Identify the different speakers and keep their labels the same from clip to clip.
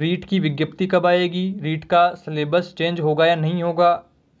Speaker 1: रीट की विज्ञप्ति कब आएगी रीट का सिलेबस चेंज होगा या नहीं होगा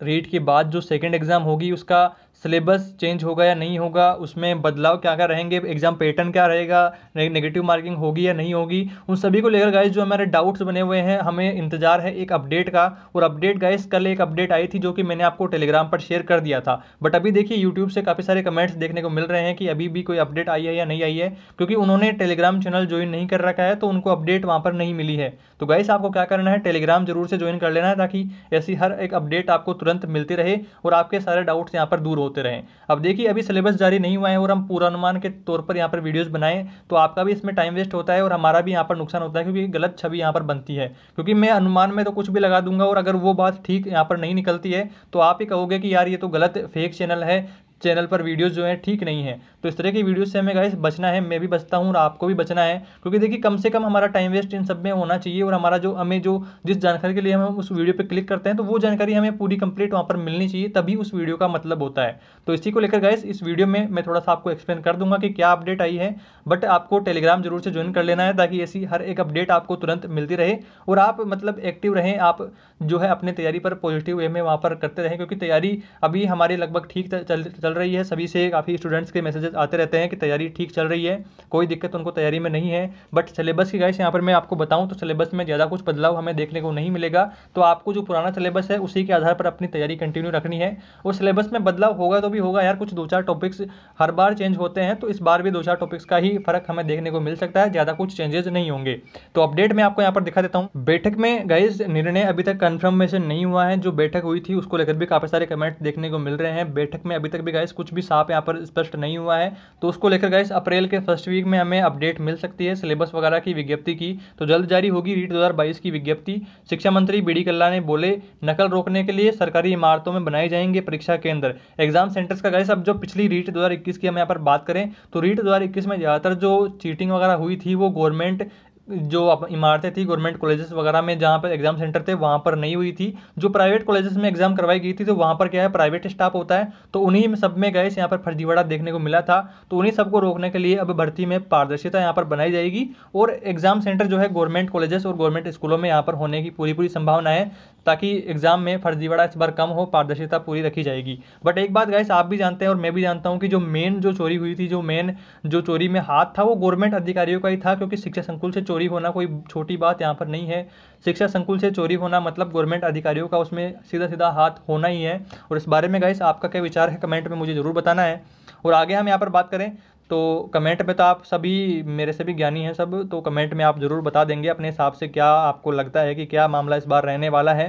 Speaker 1: रीट के बाद जो सेकंड एग्ज़ाम होगी उसका सिलेबस चेंज होगा या नहीं होगा उसमें बदलाव क्या क्या रहेंगे एग्ज़ाम पैटर्न क्या रहेगा नेगेटिव मार्किंग होगी या नहीं होगी उन सभी को लेकर गाइस जो हमारे डाउट्स बने हुए हैं हमें इंतजार है एक अपडेट का और अपडेट गाइस कल एक अपडेट आई थी जो कि मैंने आपको टेलीग्राम पर शेयर कर दिया था बट अभी देखिए यूट्यूब से काफ़ी सारे कमेंट्स देखने को मिल रहे हैं कि अभी भी कोई अपडेट आई है या नहीं आई है क्योंकि उन्होंने टेलीग्राम चैनल ज्वाइन नहीं कर रखा है तो उनको अपडेट वहाँ पर नहीं मिली है तो गाइस आपको क्या करना है टेलीग्राम जरूर से ज्वाइन कर लेना है ताकि ऐसी हर एक अपडेट आपको तुरंत मिलती रहे और आपके सारे डाउट्स यहाँ पर दूर हो होते रहें अब देखिए अभी सिलेबस जारी नहीं हुआ है और हम पूर्वानुमान के तौर पर यहाँ पर वीडियोज़ बनाएं तो आपका भी इसमें टाइम वेस्ट होता है और हमारा भी यहाँ पर नुकसान होता है क्योंकि गलत छवि यहाँ पर बनती है क्योंकि मैं अनुमान में तो कुछ भी लगा दूंगा और अगर वो बात ठीक यहाँ पर नहीं निकलती है तो आप ही कहोगे कि यार ये तो गलत फेक चैनल है चैनल पर वीडियोज़ जो है ठीक नहीं है तो इस तरह की वीडियो से हमें गाइस बचना है मैं भी बचता हूँ और आपको भी बचना है क्योंकि देखिए कम से कम हमारा टाइम वेस्ट इन सब में होना चाहिए और हमारा जो हमें जो जिस जानकारी के लिए हम उस वीडियो पर क्लिक करते हैं तो वो जानकारी हमें पूरी कंप्लीट वहाँ पर मिलनी चाहिए तभी उस वीडियो का मतलब होता है तो इसी को लेकर गाइस इस वीडियो में मैं थोड़ा सा आपको एक्सप्लेन कर दूंगा कि क्या अपडेट आई है बट आपको टेलीग्राम जरूर से ज्वाइन कर लेना है ताकि ऐसी हर एक अपडेट आपको तुरंत मिलती रहे और आप मतलब एक्टिव रहें आप जो है अपने तैयारी पर पॉजिटिव वे में वहाँ पर करते रहें क्योंकि तैयारी अभी हमारी लगभग ठीक चल चल रही है सभी से काफ़ी स्टूडेंट्स के मैसेजेस आते रहते हैं कि तैयारी ठीक चल रही है कोई दिक्कत उनको तैयारी में नहीं है बट सिलेबस की गाइस यहाँ पर मैं आपको बताऊँ तो सिलेबस में ज़्यादा कुछ बदलाव हमें देखने को नहीं मिलेगा तो आपको जो पुराना सिलेबस है उसी के आधार पर अपनी तैयारी कंटिन्यू रखनी है और सिलेबस में बदलाव होगा तो भी होगा यार कुछ दो चार टॉपिक्स हर बार चेंज होते हैं तो इस बार भी दो चार टॉपिक्स का ही फर्क हमें देखने को मिल सकता है ज़्यादा कुछ चेंजेस नहीं होंगे तो अपडेट मैं आपको यहाँ पर दिखा देता हूँ बैठक में गाइज निर्णय अभी तक कन्फर्मेशन नहीं हुआ है जो बैठक हुई थी उसको लेकर भी काफ़ी सारे कमेंट्स देखने को मिल रहे हैं बैठक में अभी तक भी गाइस कुछ भी साफ यहाँ पर स्पष्ट नहीं हुआ है तो उसको लेकर गाइस अप्रैल के फर्स्ट वीक में हमें अपडेट मिल सकती है सिलेबस वगैरह की विज्ञप्ति की तो जल्द जारी होगी रीट 2022 की विज्ञप्ति शिक्षा मंत्री बी डी कल्ला ने बोले नकल रोकने के लिए सरकारी इमारतों में बनाए जाएंगे परीक्षा केंद्र एग्जाम सेंटर्स का गाइस अब जो पिछली रीट दो की हम यहाँ पर बात करें तो रीट दो में ज़्यादातर जो चीटिंग वगैरह हुई थी वो गवर्नमेंट जो इमारतें थी गवर्नमेंट कॉलेजेस वगैरह में जहाँ पर एग्जाम सेंटर थे वहाँ पर नहीं हुई थी जो प्राइवेट कॉलेजेस में एग्जाम करवाई गई थी तो वहाँ पर क्या है प्राइवेट स्टाफ होता है तो उन्हीं में सब में गए यहाँ पर फर्जीवाड़ा देखने को मिला था तो उन्हीं सबको रोकने के लिए अब भर्ती में पारदर्शिता यहाँ पर बनाई जाएगी और एग्जाम सेंटर जो है गवर्नमेंट कॉलेजेस और गवर्नमेंट स्कूलों में यहाँ पर होने की पूरी पूरी संभावना है ताकि एग्जाम में फर्जीवाड़ा इस बार कम हो पारदर्शिता पूरी रखी जाएगी बट एक बात गाइस आप भी जानते हैं और मैं भी जानता हूँ कि जो मेन जो चोरी हुई थी जो मेन जो चोरी में हाथ था वो गवर्नमेंट अधिकारियों का ही था क्योंकि शिक्षा संकुल से चोरी चोरी होना कोई छोटी बात यहाँ पर नहीं है शिक्षा संकुल से चोरी होना मतलब गवर्नमेंट अधिकारियों का उसमें सीधा सीधा हाथ होना ही है और इस बारे में गाइस आपका क्या विचार है कमेंट में मुझे ज़रूर बताना है और आगे हम यहाँ पर बात करें तो कमेंट में तो आप सभी मेरे से भी ज्ञानी हैं सब तो कमेंट में आप ज़रूर बता देंगे अपने हिसाब से क्या आपको लगता है कि क्या मामला इस बार रहने वाला है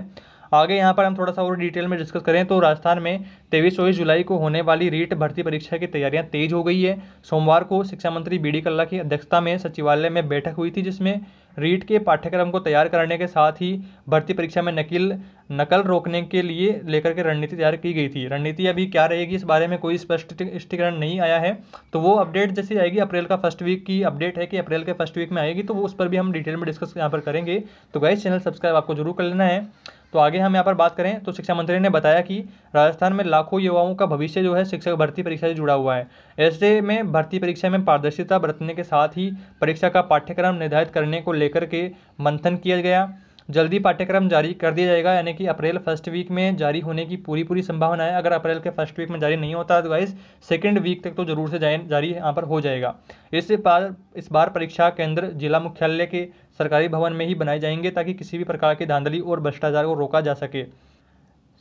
Speaker 1: आगे यहाँ पर हम थोड़ा सा और डिटेल में डिस्कस करें तो राजस्थान में तेईस चौबीस जुलाई को होने वाली रीट भर्ती परीक्षा की तैयारियां तेज हो गई है सोमवार को शिक्षा मंत्री बी डी कल्ला की अध्यक्षता में सचिवालय में बैठक हुई थी जिसमें रीट के पाठ्यक्रम को तैयार करने के साथ ही भर्ती परीक्षा में नकिल नकल रोकने के लिए लेकर के रणनीति तैयार की गई थी रणनीति अभी क्या रहेगी इस बारे में कोई स्पष्टीकरण नहीं आया है तो वो अपडेट जैसे आएगी अप्रैल का फर्स्ट वीक की अपडेट है कि अप्रैल के फर्स्ट वीक में आएगी तो वो उस पर भी हम डिटेल में डिस्कस यहाँ पर करेंगे तो गाइस चैनल सब्सक्राइब आपको जरूर कर लेना है तो आगे हम यहाँ पर बात करें तो शिक्षा मंत्री ने बताया कि राजस्थान में लाखों युवाओं का भविष्य जो है शिक्षक भर्ती परीक्षा से जुड़ा हुआ है ऐसे में भर्ती परीक्षा में पारदर्शिता बरतने के साथ ही परीक्षा का पाठ्यक्रम निर्धारित करने को लेकर के मंथन किया गया जल्दी पाठ्यक्रम जारी कर दिया जाएगा यानी कि अप्रैल फर्स्ट वीक में जारी होने की पूरी पूरी संभावना है अगर अप्रैल के फर्स्ट वीक में जारी नहीं होता तो वाइस सेकेंड वीक तक तो जरूर से जारी यहाँ पर हो जाएगा इस बार इस बार परीक्षा केंद्र जिला मुख्यालय के सरकारी भवन में ही बनाए जाएंगे ताकि किसी भी प्रकार की धांधली और भ्रष्टाचार को रोका जा सके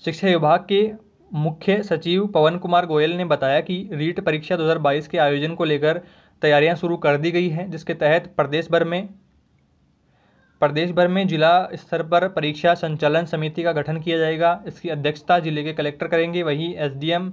Speaker 1: शिक्षा विभाग के मुख्य सचिव पवन कुमार गोयल ने बताया कि रीट परीक्षा 2022 के आयोजन को लेकर तैयारियां शुरू कर दी गई हैं जिसके तहत प्रदेश भर में प्रदेश भर में जिला स्तर पर परीक्षा संचालन समिति का गठन किया जाएगा इसकी अध्यक्षता जिले के कलेक्टर करेंगे वहीं एसडीएम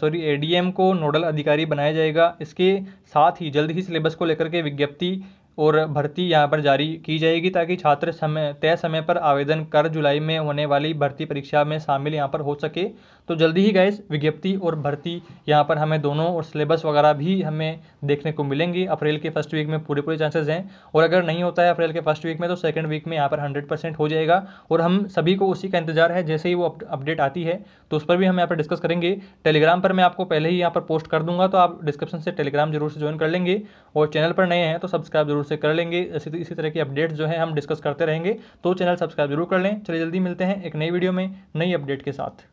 Speaker 1: सॉरी एडीएम को नोडल अधिकारी बनाया जाएगा इसके साथ ही जल्द ही सिलेबस को लेकर के विज्ञप्ति और भर्ती यहाँ पर जारी की जाएगी ताकि छात्र समय तय समय पर आवेदन कर जुलाई में होने वाली भर्ती परीक्षा में शामिल यहाँ पर हो सके तो जल्दी ही गैस विज्ञप्ति और भर्ती यहाँ पर हमें दोनों और सिलेबस वगैरह भी हमें देखने को मिलेंगी अप्रैल के फर्स्ट वीक में पूरे पूरे चांसेस हैं और अगर नहीं होता है अप्रैल के फर्स्ट वीक में तो सेकेंड वीक में यहाँ पर हंड्रेड परसेंट हो जाएगा और हम सभी को उसी का इंतजार है जैसे ही वो अपडेट आती है तो उस पर भी हम यहाँ पर डिस्कस करेंगे टेलीग्राम पर मैं आपको पहले ही यहाँ पर पोस्ट कर दूंगा तो आप डिस्क्रिप्शन से टेलीग्राम जरूर से ज्वाइन कर लेंगे और चैनल पर नए हैं तो सब्सक्राइब जरूर जरूर से कर लेंगे इसी तो इसी तरह की अपडेट्स जो है हम डिस्कस करते रहेंगे तो चैनल सब्सक्राइब जरूर कर लें चलिए जल्दी मिलते हैं एक नई वीडियो में नई अपडेट के साथ